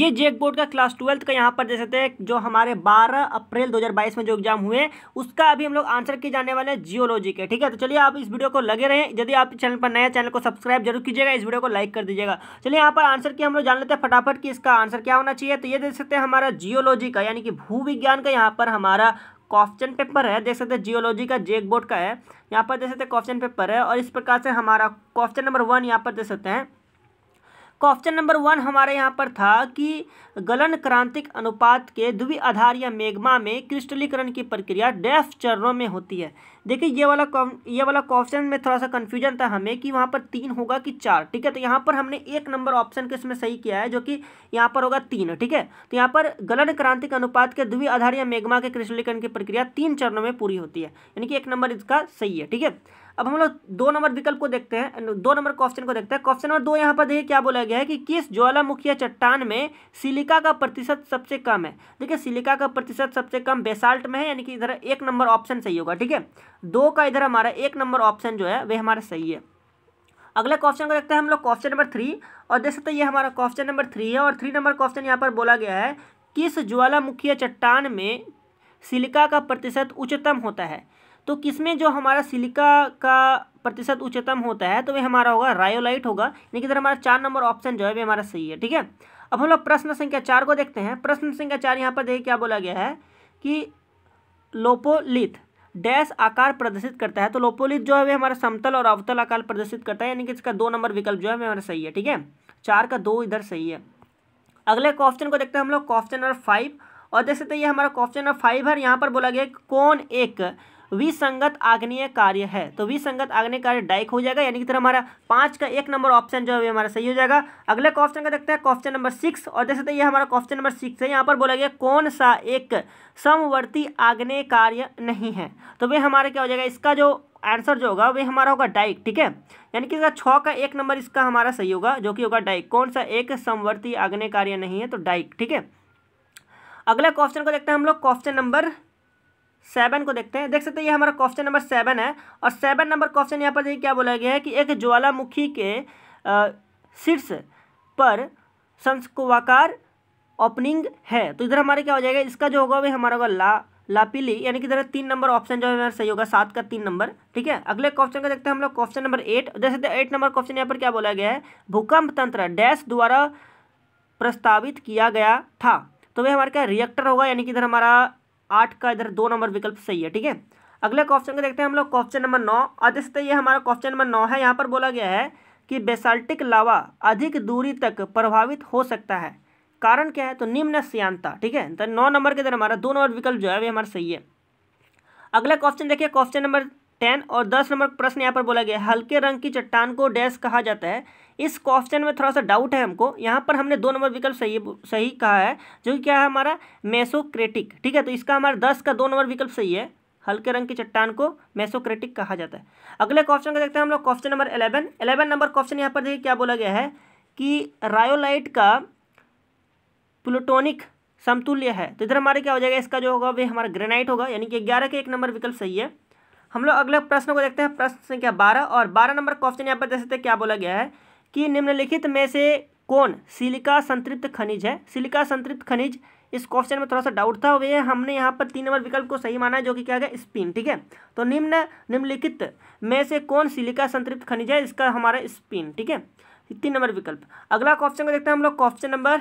ये JAC board का class twelfth का यहाँ पर दे सकते हैं जो हमारे 12 अप्रैल 2022 में जो एग्जाम हुए उसका अभी हम लोग आंसर किए जाने वाले हैं जियोलॉजी के ठीक है तो चलिए आप इस वीडियो को लगे रहें यदि आप चैनल पर नया चैनल को सब्सक्राइब जरूर कीजिएगा इस वीडियो को लाइक कर दीजिएगा चलिए यहाँ पर आंसर की हम लोग जान लेते हैं फटाफट कि इसका आंसर क्या होना चाहिए तो ये देख सकते हैं हमारा जियोलॉजी का यानी कि भू विज्ञान का यहाँ पर हमारा क्वेश्चन पेपर है देख सकते हैं जियोलॉजी का जेक बोर्ड का है यहाँ पर देख सकते हैं क्वेश्चन पेपर है और इस प्रकार से हमारा क्वेश्चन नंबर वन यहाँ पर देख सकते हैं तो ऑप्शन नंबर वन हमारे यहाँ पर था कि गलन क्रांतिक अनुपात के द्वि आधार या मेघमा में क्रिस्टलीकरण की प्रक्रिया डेफ चरणों में होती है देखिए ये वाला ये वाला क्वेश्चन में थोड़ा सा कन्फ्यूजन था हमें कि वहाँ पर तीन होगा कि चार ठीक है तो यहाँ पर हमने एक नंबर ऑप्शन के इसमें सही किया है जो कि यहाँ पर होगा तीन ठीक है तो यहाँ पर गलन क्रांतिक अनुपात के द्वि आधार या मेघमा के क्रिस्टलीकरण की प्रक्रिया तीन चरणों में पूरी होती है यानी कि एक नंबर इसका सही है ठीक है अब हम लोग दो नंबर विकल्प को देखते हैं दो नंबर क्वेश्चन को देखते हैं क्वेश्चन नंबर दो यहाँ पर देखिए क्या बोला गया है कि किस ज्वालामुखीय चट्टान में सिलिका का प्रतिशत सबसे कम है देखिए सिलिका का प्रतिशत सबसे कम बेसाल्ट में है यानी कि इधर एक नंबर ऑप्शन सही होगा ठीक है दो का इधर हमारा एक नंबर ऑप्शन जो है वह हमारा सही है अगले क्वेश्चन को देखते हैं हम लोग क्वेश्चन नंबर थ्री और देख सकते ये हमारा क्वेश्चन नंबर थ्री है और थ्री नंबर क्वेश्चन यहाँ पर बोला गया है किस ज्वालामुखीय चट्टान में सिलिका का प्रतिशत उच्चतम होता है तो किसमें जो हमारा सिलिका का प्रतिशत उच्चतम होता है तो वह हमारा होगा रायोलाइट होगा यानी कि इधर हमारा चार नंबर ऑप्शन जो है वह हमारा सही है ठीक है अब हम लोग प्रश्न संख्या चार को देखते हैं प्रश्न संख्या चार यहाँ पर देखिए क्या बोला गया है कि लोपोलिथ डैश आकार प्रदर्शित करता है तो लोपोलिथ जो है वह हमारा समतल और अवतल आकार प्रदर्शित करता है यानी कि इसका दो नंबर विकल्प जो है वह हमारा सही है ठीक है चार का दो इधर सही है अगले क्वेश्चन को देखते हैं हम लोग क्वेश्चन नंबर फाइव और देख सकते हैं ये हमारा क्वेश्चन नंबर फाइव है यहाँ पर बोला गया कौन एक विसंगत आग्नेय कार्य है तो विसंगत आग्नेय कार्य डाइक हो जाएगा यानी कि तरह हमारा पाँच का एक नंबर ऑप्शन जो है हमारा सही हो जाएगा अगले क्वेश्चन का देखते हैं क्वेश्चन नंबर सिक्स और देख सकते हैं ये हमारा क्वेश्चन नंबर सिक्स है यहाँ पर बोला गया कौन सा एक समवर्ती आग्नेय कार्य नहीं है तो वे हमारा क्या हो जाएगा इसका जो आंसर जो होगा वे हमारा होगा डाइक ठीक है यानी कि इसका छः का एक नंबर इसका हमारा सही होगा जो कि होगा डाइक कौन सा एक समवर्ती आग्नेय कार्य नहीं है तो डाइक ठीक है अगला क्वेश्चन को देखते हैं हम लोग क्वेश्चन नंबर सेवन को देखते हैं देख सकते हैं ये हमारा क्वेश्चन नंबर सेवन है और सेवन नंबर क्वेश्चन यहाँ पर देखिए क्या बोला गया है कि एक ज्वालामुखी के शीर्ष पर संस्कोवाकार ओपनिंग है तो इधर हमारे क्या हो जाएगा इसका जो होगा वह हमारा होगा ला लापीली यानी कि इधर तीन नंबर ऑप्शन जो है हमारा सही होगा सात का तीन नंबर ठीक है अगले क्वेश्चन का देखते हैं हम लोग क्वेश्चन नंबर एट जैसे एट नंबर क्वेश्चन यहाँ पर क्या बोला गया है भूकंप तंत्र डैश द्वारा प्रस्तावित किया गया था तो वह हमारे क्या रिएक्टर होगा यानी कि इधर हमारा आठ का इधर दो नंबर विकल्प सही है ठीक है अगले क्वेश्चन को देखते हैं हम लोग क्वेश्चन नंबर नौ अदस्त ये हमारा क्वेश्चन नंबर नौ है यहाँ पर बोला गया है कि बेसाल्टिक लावा अधिक दूरी तक प्रभावित हो सकता है कारण क्या है तो निम्न श्यांता ठीक है तो नौ नंबर के अंदर हमारा दो नंबर विकल्प जो है वे हमारा सही है अगला क्वेश्चन देखिए क्वेश्चन नंबर टेन और दस नंबर प्रश्न यहाँ पर बोला गया है हल्के रंग की चट्टान को डैश कहा जाता है इस क्वेश्चन में थोड़ा सा डाउट है हमको यहाँ पर हमने दो नंबर विकल्प सही सही कहा है जो कि क्या है हमारा मेसोक्रेटिक ठीक है तो इसका हमारा दस का दो नंबर विकल्प सही है हल्के रंग की चट्टान को मेसोक्रेटिक कहा जाता है अगले क्वेश्चन को देखते हैं हम लोग question number eleven eleven number question यहाँ पर देखिए क्या बोला गया है कि रायोलाइट का प्लूटोनिक समतुल्य है तो इधर हमारे क्या हो जाएगा इसका जो होगा वे हमारा ग्रेनाइट होगा यानी कि ग्यारह के एक नंबर विकल्प सही है हम लोग अगले प्रश्न को देखते हैं प्रश्न संख्या बारह और बारह नंबर क्वेश्चन यहाँ पर देख सकते हैं क्या बोला गया है कि निम्नलिखित में से कौन सिलिका संतृप्त खनिज है सिलिका संतृप्त खनिज इस क्वेश्चन में थोड़ा सा डाउट था वे हमने यहाँ पर तीन नंबर विकल्प को सही माना है जो कि क्या गया स्पिन ठीक है तो निम्न निम्नलिखित में से कौन सिलिका संतृप्त खनिज है इसका हमारा स्पिन ठीक है तीन नंबर विकल्प अगला क्वेश्चन को देखते हैं हम लोग क्वेश्चन नंबर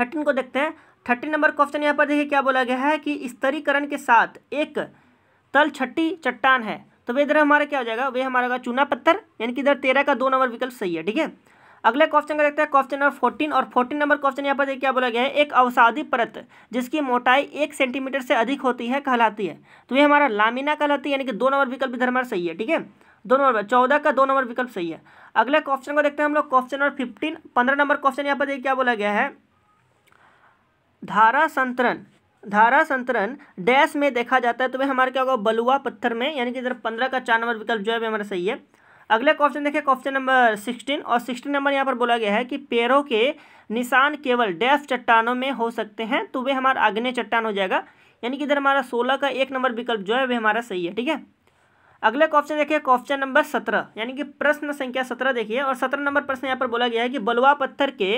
थर्टीन को देखते हैं थर्टीन नंबर क्वेश्चन यहाँ पर देखिए क्या बोला गया है कि स्तरीकरण के साथ एक तल छट्टी चट्टान है तो वे इधर हमारा क्या हो जाएगा वे हमारा चूना पत्थर यानी कि इधर तेरह का दो नंबर विकल्प सही है ठीक है अगले क्वेश्चन का देखते हैं क्वेश्चन नंबर फोर्टीन और फोर्टीन नंबर क्वेश्चन यहाँ पर क्या बोला गया है एक अवसादी परत जिसकी मोटाई एक सेंटीमीटर से अधिक होती है कहलाती है तो ये हमारा लामिना कहलाती है यानी कि दो नंबर विकल्प इधर हमारा सही है ठीक है दो नंबर चौदह का दो नंबर विकल्प सही है अगले क्वेश्चन को देखते हैं हम लोग क्वेश्चन नंबर फिफ्टीन पंद्रह नंबर क्वेश्चन यहाँ पर क्या बोला गया है धारा संतरण धारा संतरण डैश में देखा जाता है तो वह हमारा क्या होगा बलुआ पत्थर में यानी कि इधर पंद्रह का चार नंबर विकल्प जो है हमारा सही है अगले क्वेश्चन देखिए क्वेश्चन नंबर सिक्सटीन और सिक्सटीन नंबर यहाँ पर बोला गया है कि पैरों के निशान केवल डैश चट्टानों में हो सकते हैं तो वे हमारा अग्नि चट्टान हो जाएगा यानी कि इधर हमारा सोलह का एक नंबर विकल्प जो है वह हमारा सही है ठीक है अगले क्वेश्चन देखिए क्वेश्चन नंबर सत्रह यानी कि प्रश्न संख्या सत्रह देखिए और सत्रह नंबर प्रश्न यहाँ पर बोला गया है कि बलुआ पत्थर के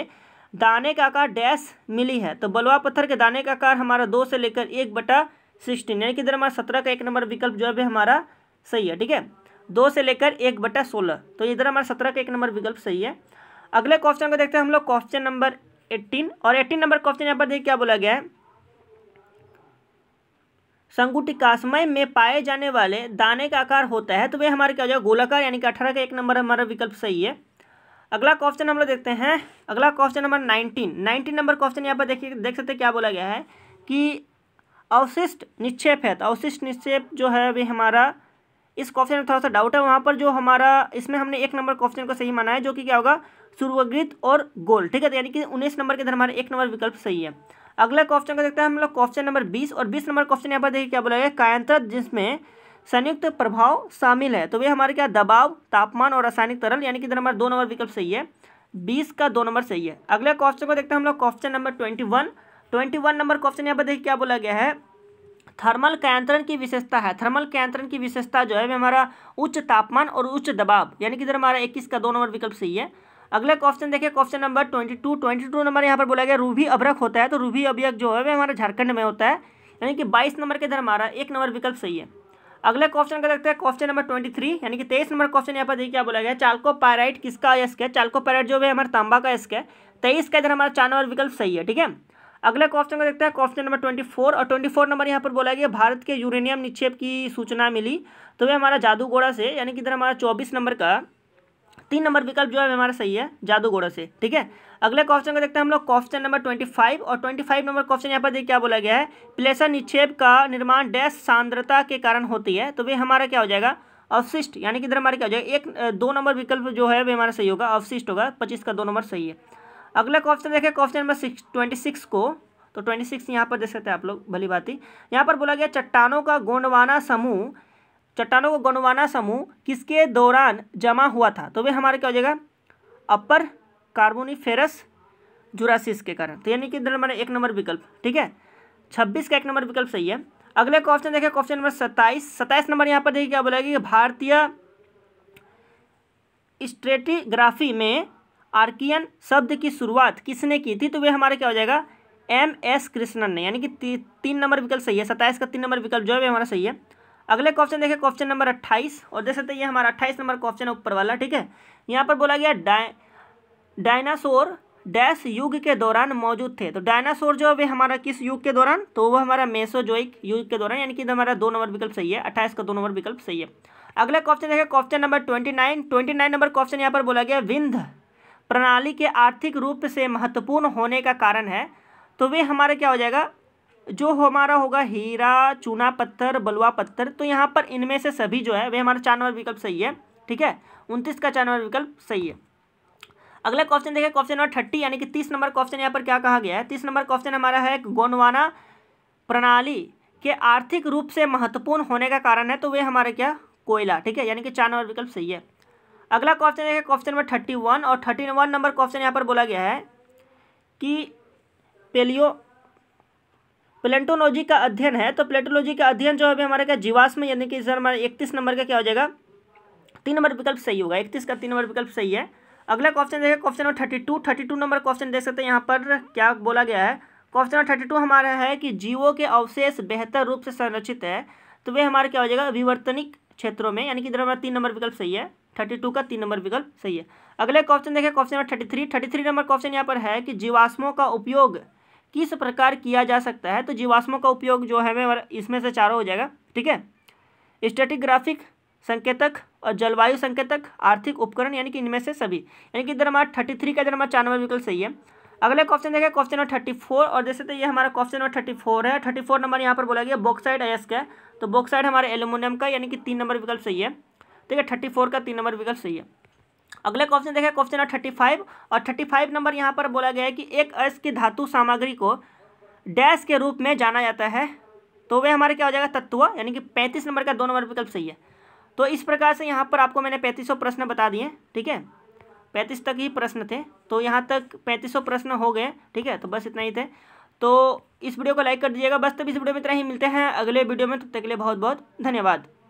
दाने का आकार डैश मिली है तो बलुआ पत्थर के दाने का आकार हमारा दो से लेकर एक बटा सिक्सटीन यानी कि इधर हमारा सत्रह का एक नंबर विकल्प जो है हमारा सही है ठीक है दो से लेकर एक बटा सोलह तो इधर हमारा सत्रह का एक नंबर विकल्प सही है अगले क्वेश्चन को देखते हैं हम लोग क्वेश्चन नंबर एट्टीन और एट्टीन नंबर क्वेश्चन यहाँ पर देखिए क्या बोला गया है शंकुटिकाशमय में पाए जाने वाले दाने का आकार होता है तो वह हमारे क्या हो जाएगा गोलाकार यानी कि अठारह का एक नंबर हमारा विकल्प सही है अगला क्वेश्चन हम लोग देखते हैं अगला question number nineteen nineteen number question यहाँ पर देखिए देख सकते क्या बोला गया है कि अवशिष्ट निक्षेप है तो अवशिष्ट निक्षेप जो है अभी हमारा इस क्वेश्चन में थोड़ा सा डाउट है वहाँ पर जो हमारा इसमें हमने एक नंबर क्वेश्चन को सही माना है जो कि क्या होगा सूर्वगृत और गोल ठीक है तो यानी कि उन्नीस नंबर के अंदर हमारा एक नंबर विकल्प सही है अगला क्वेश्चन को देखते हैं हम लोग क्वेश्चन नंबर बीस और बीस नंबर क्वेश्चन यहाँ पर देखिए क्या बोला गया कायंत्र जिसमें संयुक्त प्रभाव शामिल है तो वे हमारे क्या दबाव तापमान और रासायनिक तरल यानी कि इधर हमारा दो नंबर विकल्प सही है बीस का दो नंबर सही है अगले क्वेश्चन को देखते हैं हम लोग question number twenty one twenty one number question यहाँ पर देखिए क्या बोला गया है थर्मल कयांत्रण की विशेषता है थर्मल कयांत्रण की विशेषता जो है हमारा उच्च तापमान और उच्च दबाव यानी कि इधर हमारा इक्कीस का दो नंबर विकल्प सही है अगला क्वेश्चन देखिए question number twenty two twenty two number यहाँ पर बोला गया रूबी अभ्रक होता है तो रूबी अभ्यक जो है हमारा झारखंड में होता है यानी कि बाईस नंबर के इधर हमारा एक नंबर विकल्प सही है अगले क्वेश्चन का देखते हैं क्वेश्चन नंबर ट्वेंटी थ्री यानी कि तेईस नंबर क्वेश्चन यहाँ पर देखिए क्या बोला गया चालको पैराइट किसका एस्क है चालको पैराइट जो है हमारे तांबा का एस्क है तेईस का इधर हमारा चार नंबर विकल्प सही है ठीक है अगले क्वेश्चन का देखते हैं क्वेश्चन नंबर ट्वेंटी फोर और ट्वेंटी फोर नंबर यहाँ पर बोला गया भारत के यूरेनियम निक्षेप की सूचना मिली तो वे हमारा जादूगोड़ा से यानी कि इधर हमारा चौबीस नंबर का तीन नंबर विकल्प जो है हमारा सही है जादूगोड़ा से ठीक है अगले क्वेश्चन को देखते हैं हम लोग क्वेश्चन नंबर ट्वेंटी फाइव और ट्वेंटी फाइव नंबर क्वेश्चन यहाँ पर देखिए क्या बोला गया है प्लेसर निक्षेप का निर्माण डैश सांद्रता के कारण होती है तो वे हमारा क्या हो जाएगा अवशिष्ट यानी कि इधर हमारा क्या हो जाएगा एक दो नंबर विकल्प जो है वे हमारा सही होगा अवशिष्ट होगा पच्चीस का दो नंबर सही है अगला क्वेश्चन देखें question number six twenty six को तो ट्वेंटी सिक्स यहाँ पर देख सकते हैं आप लोग भली बात ही यहाँ पर बोला गया चट्टानों का गोंडवाना समूह चट्टानों को गोंडवाना समूह किसके दौरान जमा हुआ था तो वे हमारा क्या हो जाएगा अपर कार्बोनिफेरस जुरासिस के कारण तो यानी कि मैंने एक नंबर विकल्प ठीक है छब्बीस का एक नंबर विकल्प सही है अगले क्वेश्चन देखें क्वेश्चन नंबर सत्ताईस सत्ताईस नंबर यहाँ पर देखिए क्या बोला कि भारतीय स्ट्रेटिग्राफी में आर्कियन शब्द की शुरुआत किसने की थी तो वे हमारे क्या हो जाएगा एम एस कृष्णन ने यानी कि ती, तीन नंबर विकल्प सही है सत्ताईस का तीन नंबर विकल्प जो है वे हमारा सही है अगले क्वेश्चन देखिए क्वेश्चन नंबर अट्ठाईस और देख सकते हैं ये हमारा अट्ठाईस नंबर क्वेश्चन है ऊपर वाला ठीक है यहाँ पर बोला गया डाय डायनासोर डैश युग के दौरान मौजूद थे तो डायनासोर जो है वे हमारा किस युग के दौरान तो वो हमारा मेसोजोइक युग के दौरान यानी कि हमारा दो नंबर विकल्प सही है अट्ठाईस का दो नंबर विकल्प सही है अगला क्वेश्चन देखिए question number twenty nine twenty nine number question यहाँ पर बोला गया विंध प्रणाली के आर्थिक रूप से महत्वपूर्ण होने का कारण है तो वे हमारा क्या हो जाएगा जो हमारा होगा हीरा चूना पत्थर बलुआ पत्थर तो यहाँ पर इनमें से सभी जो है वे हमारा चार नंबर विकल्प सही है ठीक है उनतीस का चार नंबर विकल्प सही है अगला क्वेश्चन देखिए क्वेश्चन नंबर थर्टी यानी कि तीस नंबर क्वेश्चन यहाँ पर क्या कहा गया है तीस नंबर क्वेश्चन हमारा है गोंडवाना प्रणाली के आर्थिक रूप से महत्वपूर्ण होने का कारण है तो वे हमारे क्या कोयला ठीक है यानी कि चार नंबर विकल्प सही है अगला क्वेश्चन देखें क्वेश्चन नंबर थर्टी वन और थर्टी वन नंबर क्वेश्चन यहाँ पर बोला गया है कि पेलियो प्लेटोलॉजी का अध्ययन है तो प्लेटोलॉजी का अध्ययन जो है हमारे का जीवाश्म यानी कि सर हमारा इकतीस नंबर का क्या हो जाएगा तीन नंबर विकल्प सही होगा इकतीस का तीन नंबर विकल्प सही है अगला क्वेश्चन देखिए question number thirty two thirty two number question देख सकते हैं यहाँ पर क्या बोला गया है क्वेश्चन नंबर थर्टी टू हमारा है कि जीवों के अवशेष बेहतर रूप से संरक्षित है तो वे हमारा क्या हो जाएगा अभिवर्तनिक क्षेत्रों में यानी कि इधर हमारा तीन नंबर विकल्प सही है थर्टी टू का तीन नंबर विकल्प सही है अगले क्वेश्चन देखें question number thirty three thirty three number question यहाँ पर है कि जीवाश्मों का उपयोग किस प्रकार किया जा सकता है तो जीवाश्मों का उपयोग जो है इसमें से चारों हो जाएगा ठीक है स्टेटिग्राफिक संकेतक और जलवायु संकेतक आर्थिक उपकरण यानी कि इनमें से सभी यानी कि इधर हमारा थर्टी थ्री का इधर हमारा चार नंबर बिल्कुल सही है अगला क्वेश्चन देखें क्वेश्चन नंबर थर्टी फोर और जैसे तो ये हमारा क्वेश्चन नंबर थर्टी फोर है थर्टी फोर नंबर यहाँ पर बोला गया बॉक्साइड अयस्क है तो बॉक्साइड हमारे एल्यूमिनियम का यानी कि तीन नंबर विकल्प सही है ठीक है थर्टी फोर का तीन नंबर विकल्प सही है अगला क्वेश्चन देखा क्वेश्चन है थर्टी फाइव और थर्टी फाइव नंबर यहाँ पर बोला गया है कि एक अयस की धातु सामग्री को डैश के रूप में जाना जाता है तो वह हमारे क्या हो जाएगा तत्व यानी कि पैंतीस नंबर का दो नंबर विकल्प सही है तो इस प्रकार से यहाँ पर आपको मैंने सौ प्रश्न बता दिए ठीक है पैंतीस तक ही प्रश्न थे तो यहाँ तक सौ प्रश्न हो गए ठीक है तो बस इतना ही थे तो इस वीडियो को लाइक कर दीजिएगा बस तब इस वीडियो में इतना ही मिलते हैं अगले वीडियो में तब तक के लिए बहुत बहुत धन्यवाद